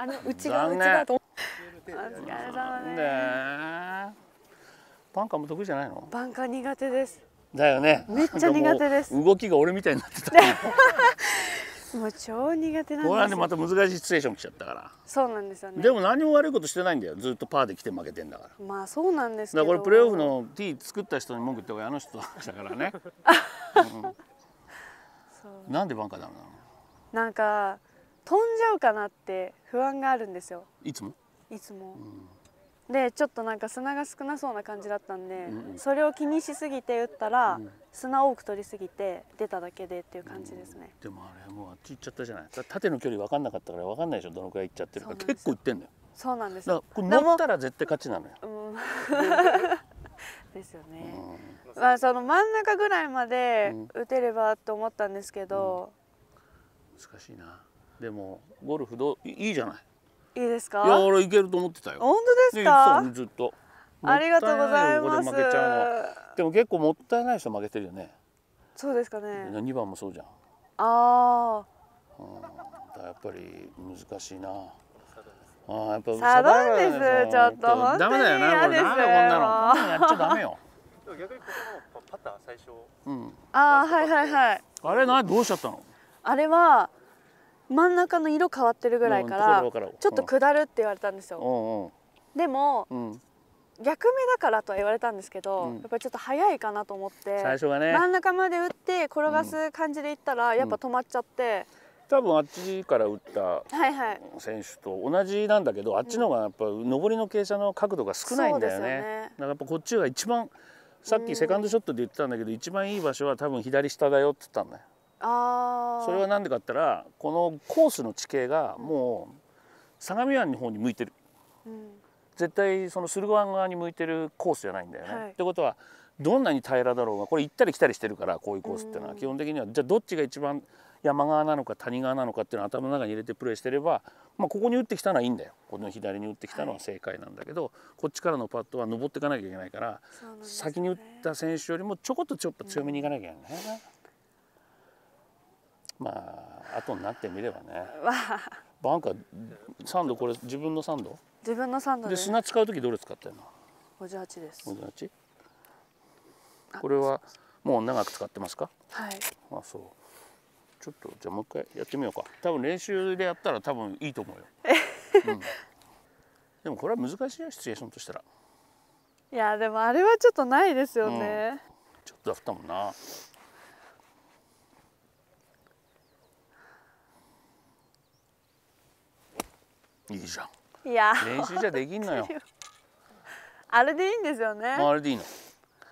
あの内側内側とお疲れ様ねバンカーも得意じゃないのバンカー苦手ですだよねめっちゃ苦手です動きが俺みたいになってた もう超苦手なんこれはねまた難しいシチュエーション来ちゃったからそうなんですよねでも何も悪いことしてないんだよずっとパーで来て負けてんだからまあそうなんですだからこれプレーオフのティー作った人に文句言った方があの人だからね、うん、なんでバンカーダメなのなんか飛んじゃうかなって不安があるんですよいつもいつも、うん、でちょっとなんか砂が少なそうな感じだったんで、うんそれを気にしすぎて打ったら、うん、砂多く取りすぎて出ただけでっていう感じですね、うん、でもあれもうあっち行っちゃったじゃない縦の距離分かんなかったから分かんないでしょどのくらい行っちゃってるか結構行ってんだよそうなんですよだから乗ったら絶対勝ちなのよ、ですよね、まあその真ん中ぐらいまで打てればと思ったんですけど、難しいなでもゴルフどういいじゃないいいですかいや俺いけると思ってたよ本当ですかずっとありがとうございますでも結構もったいない人負けてるよねそうですかね二番もそうじゃんああ、うん、やっぱり難しいなああやっぱサドンです。ちょっと本当に嫌ですよこんなのやっちゃダメよ逆にここのパター最初、うん、ああはいはいはいあれなどうしちゃったのあれは真ん中の色変わってるぐらいからちょっと下るって言われたんですよ。でも、逆目だからとは言われたんですけど、うん、やっぱりちょっと早いかなと思って最初はね真ん中まで打って転がす感じでいったら、やっぱ止まっちゃって、うん、多分あっちから打った選手と同じなんだけど、はいはい、あっちの方がやっぱ上りの傾斜の角度が少ないんだよね。よねだからやっぱこっちが一番さっきセカンドショットで言ってたんだけど、うん、一番いい場所は多分左下だよって言ったんだよ。あそれは何でかって言ったらこのコースの地形がもう相模湾の方に向いてる、うん、絶対その駿河湾側に向いてるコースじゃないんだよね。はい、ってことはどんなに平らだろうがこれ行ったり来たりしてるからこういうコースっていうのは基本的にはじゃあどっちが一番山側なのか谷側なのかっていうのを頭の中に入れてプレーしてれば、まあ、ここに打ってきたのはいいんだよこの左に打ってきたのは正解なんだけど、はい、こっちからのパットは登っていかなきゃいけないから、ね、先に打った選手よりもちょこっとちょっと強めにいかなきゃいけないね。うんまあ後になってみればねバンカーサンドこれ自分のサンド自分のサンドで砂使う時どれ使ってんの十八です五十八？これはもう長く使ってますかはいあそうちょっとじゃあもう一回やってみようか多分練習でやったら多分いいと思うよ、うん、でもこれは難しいよシチュエーションとしたらいやでもあれはちょっとないですよね、うん、ちょっとだったもんないいじゃんいや練習じゃできんのよ あれでいいんですよねあれでいいの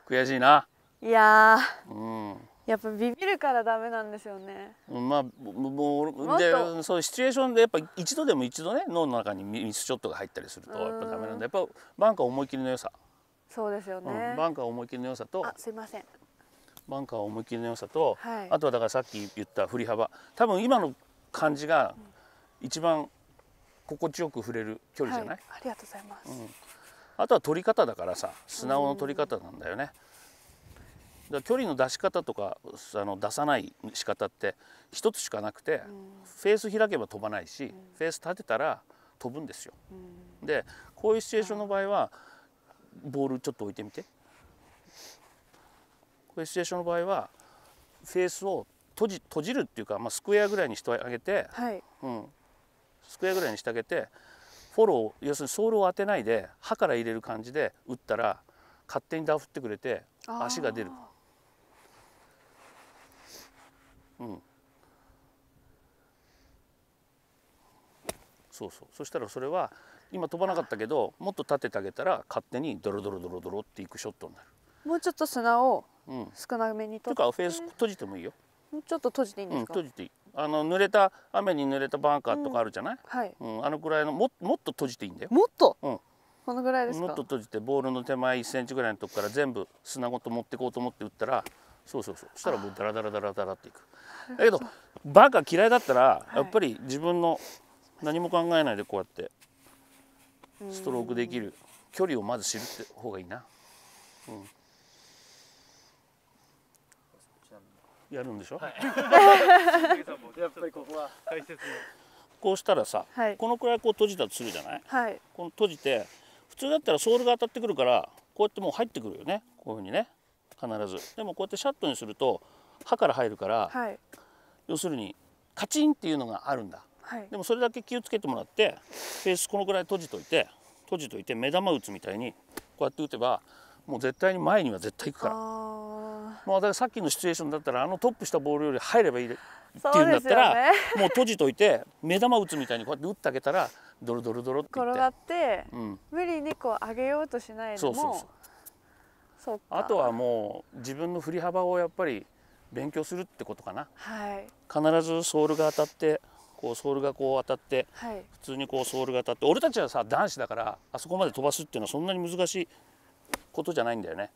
悔しいないやうんやっぱビビるからダメなんですよね。まあもうでそうシチュエーションでやっぱ一度でも一度ね脳の中にミスショットが入ったりするとやっぱダメなんでやっぱバンカー思い切りの良さ。そうですよね、うん、バンカー思い切りの良さと。すいません。バンカー思い切りの良さと、はい、あとはだからさっき言った振り幅多分今の感じが一番心地よく触れる距離じゃない、はい、ありがとうございます、うん、あとは取り方だからさ素直の取り方なんだよね、だ距離の出し方とかあの出さない仕方って一つしかなくて、フェース開けば飛ばないし、フェース立てたら飛ぶんですよ、でこういうシチュエーションの場合はボールちょっと置いてみてこういうシチュエーションの場合はフェースを閉じ閉じるっていうか、まあ、スクエアぐらいにしてあげて、はい、うん、スクエアぐらいにしてあげてフォロー要するにソールを当てないで歯から入れる感じで打ったら勝手にダフってくれて足が出る。うん、そうそうそしたらそれは今飛ばなかったけどもっと立ててあげたら勝手にドロドロドロドロっていくショットになるもうちょっと砂を少なめにとって、うん、かフェース閉じてもいいよ、うちょっと閉じていいんですか、うん、閉じていいあの濡れた雨に濡れたバンカーとかあるじゃない、はいうん、あのくらいのももっと閉じていいんだよもっと、うん、このぐらいですもっと閉じてボールの手前1センチぐらいのとこから全部砂ごと持ってこうと思って打ったらそうそうそうしたらもうダラダラダラダラっていくだけどバンカー嫌いだったら、はい、やっぱり自分の何も考えないでこうやってストロークできる距離をまず知るって方がいいなうんやるんでしょ、はい、やっぱりここはこうしたらさ、はい、このくらいこう閉じたとするじゃない、はい、この閉じて普通だったらソールが当たってくるからこうやってもう入ってくるよねこういうふうにね必ずでもこうやってシャットにすると刃から入るから、はい、要するにカチンっていうのがあるんだ、でもそれだけ気をつけてもらってフェースこのくらい閉じといて閉じといて目玉打つみたいにこうやって打てばもう絶対に前には絶対行くから。もう私さっきのシチュエーションだったらあのトップしたボールより入ればいいっていうんだったら、ね、もう閉じといて目玉打つみたいにこうやって打ってあげたらドロドロドロって転がって、うん、無理にこう上げようとしないでもそうそうそうあとはもう自分の振り幅をやっぱり勉強するってことかな、はい、必ずソールが当たってこうソールがこう当たって、はい、普通にこうソールが当たって俺たちはさ男子だからあそこまで飛ばすっていうのはそんなに難しいことじゃないんだよね。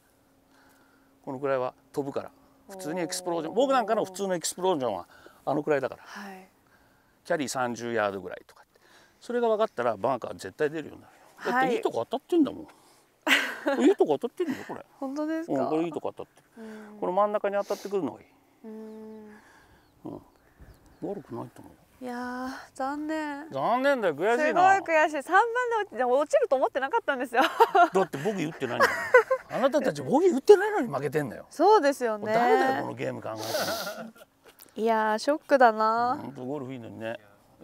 このくらいは飛ぶから普通にエクスプロージョン僕なんかの普通のエクスプロージョンはあのくらいだから、はい、キャリー30ヤードぐらいとかそれが分かったらバンカー絶対出るようになるよ、だっていいとこ当たってんだもん いいとこ当たってんだよこれ本当ですか、うん、これいいとこ当たってるこの真ん中に当たってくるのがいいうんうん悪くないと思ういや残念残念だよ悔しいなすごい悔しい3番で落ちると思ってなかったんですよ だって僕言ってないんだ あなたたちボギー打ってないのに負けてんだよそうですよね誰だよこのゲーム考えていやショックだな本当ゴルフいいのにね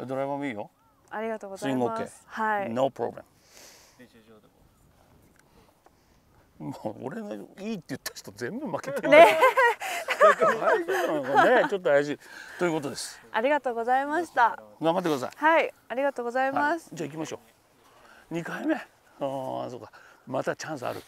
ドライバーもいいよありがとうございます、OK、はい No problem もう俺のいいって言った人全部負けてるねね ちょっと怪しいということですありがとうございました頑張ってくださいはいありがとうございます、はい、じゃあ行きましょう二回目ああそうかまたチャンスある